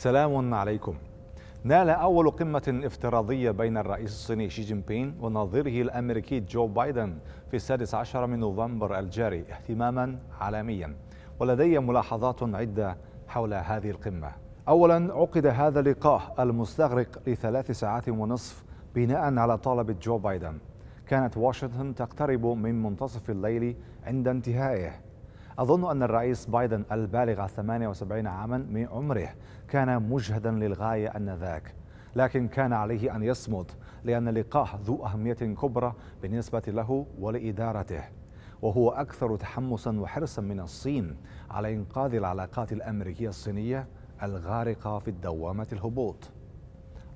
سلام عليكم نال أول قمة افتراضية بين الرئيس الصيني شي جين بين ونظيره الأمريكي جو بايدن في السادس عشر من نوفمبر الجاري اهتماما عالميا ولدي ملاحظات عدة حول هذه القمة أولا عقد هذا اللقاء المستغرق لثلاث ساعات ونصف بناء على طلب جو بايدن كانت واشنطن تقترب من منتصف الليل عند انتهائه أظن أن الرئيس بايدن البالغ 78 عاما من عمره كان مجهدا للغاية أنذاك لكن كان عليه أن يصمد لأن اللقاء ذو أهمية كبرى بالنسبة له ولإدارته وهو أكثر تحمسا وحرصا من الصين على إنقاذ العلاقات الأمريكية الصينية الغارقة في الدوامة الهبوط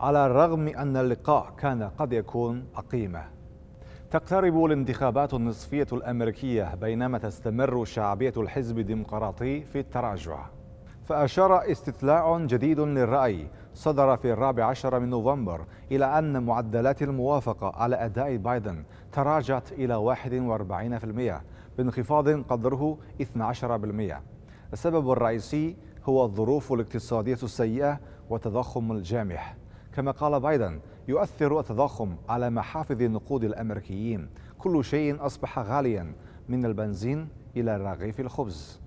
على الرغم أن اللقاء كان قد يكون عقيمة تقترب الانتخابات النصفية الأمريكية بينما تستمر شعبية الحزب الديمقراطي في التراجع فأشار استطلاع جديد للرأي صدر في الرابع عشر من نوفمبر إلى أن معدلات الموافقة على أداء بايدن تراجعت إلى 41% بانخفاض قدره 12% السبب الرئيسي هو الظروف الاقتصادية السيئة والتضخم الجامح كما قال بايدن يؤثر التضخم على محافظ النقود الأمريكيين كل شيء أصبح غاليا من البنزين إلى رغيف الخبز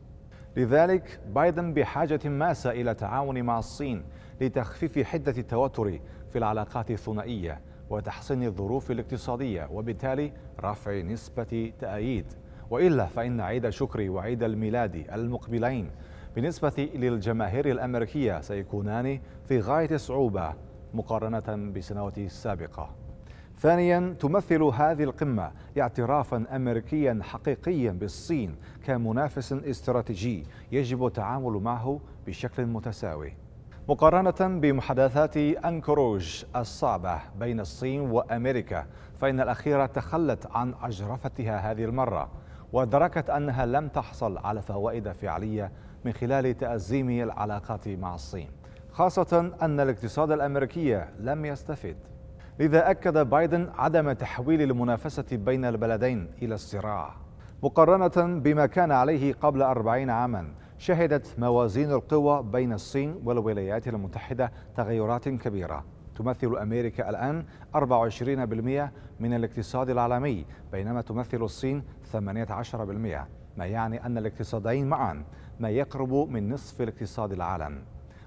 لذلك بايدن بحاجة ماسة إلى تعاون مع الصين لتخفيف حدة التوتر في العلاقات الثنائية وتحسين الظروف الاقتصادية وبالتالي رفع نسبة تأييد وإلا فإن عيد شكري وعيد الميلاد المقبلين بالنسبة للجماهير الأمريكية سيكونان في غاية الصعوبة مقارنة بسنواته السابقة ثانيا تمثل هذه القمة اعترافا أمريكيا حقيقيا بالصين كمنافس استراتيجي يجب التعامل معه بشكل متساوي مقارنة بمحادثات أنكروج الصعبة بين الصين وأمريكا فإن الأخيرة تخلت عن أجرفتها هذه المرة وادركت أنها لم تحصل على فوائد فعلية من خلال تأزيم العلاقات مع الصين خاصة أن الاقتصاد الأمريكي لم يستفد لذا أكد بايدن عدم تحويل المنافسة بين البلدين إلى الصراع مقارنة بما كان عليه قبل أربعين عاما شهدت موازين القوى بين الصين والولايات المتحدة تغيرات كبيرة تمثل أمريكا الآن 24% من الاقتصاد العالمي بينما تمثل الصين 18% ما يعني أن الاقتصادين معا ما يقرب من نصف الاقتصاد العالم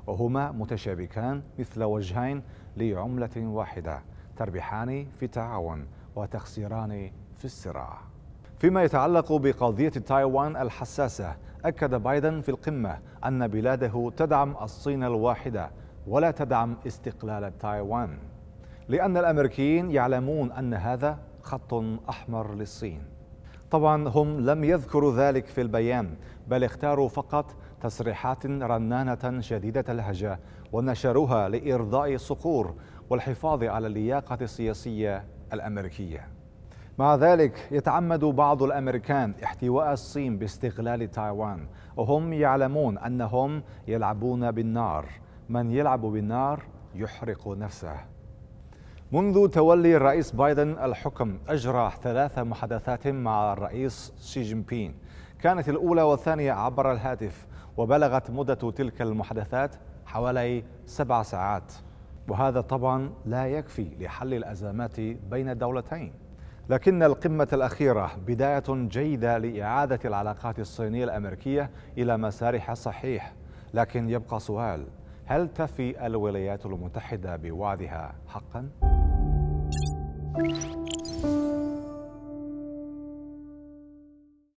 وهما متشابكان مثل وجهين لعملة واحدة تربحان في التعاون وتخسران في الصراع فيما يتعلق بقضية تايوان الحساسة أكد بايدن في القمة أن بلاده تدعم الصين الواحدة ولا تدعم استقلال تايوان لأن الأمريكيين يعلمون أن هذا خط أحمر للصين طبعا هم لم يذكروا ذلك في البيان بل اختاروا فقط تصريحات رنانة شديدة الهجة ونشروها لإرضاء صقور والحفاظ على اللياقة السياسية الأمريكية مع ذلك يتعمد بعض الامريكان احتواء الصين باستغلال تايوان وهم يعلمون انهم يلعبون بالنار من يلعب بالنار يحرق نفسه منذ تولي الرئيس بايدن الحكم اجرى ثلاث محادثات مع الرئيس شي جين بين كانت الاولى والثانيه عبر الهاتف وبلغت مدة تلك المحادثات حوالي سبع ساعات وهذا طبعا لا يكفي لحل الأزمات بين الدولتين لكن القمة الأخيرة بداية جيدة لإعادة العلاقات الصينية الأمريكية إلى مسارها الصحيح لكن يبقى سؤال هل تفي الولايات المتحدة بوعدها حقا؟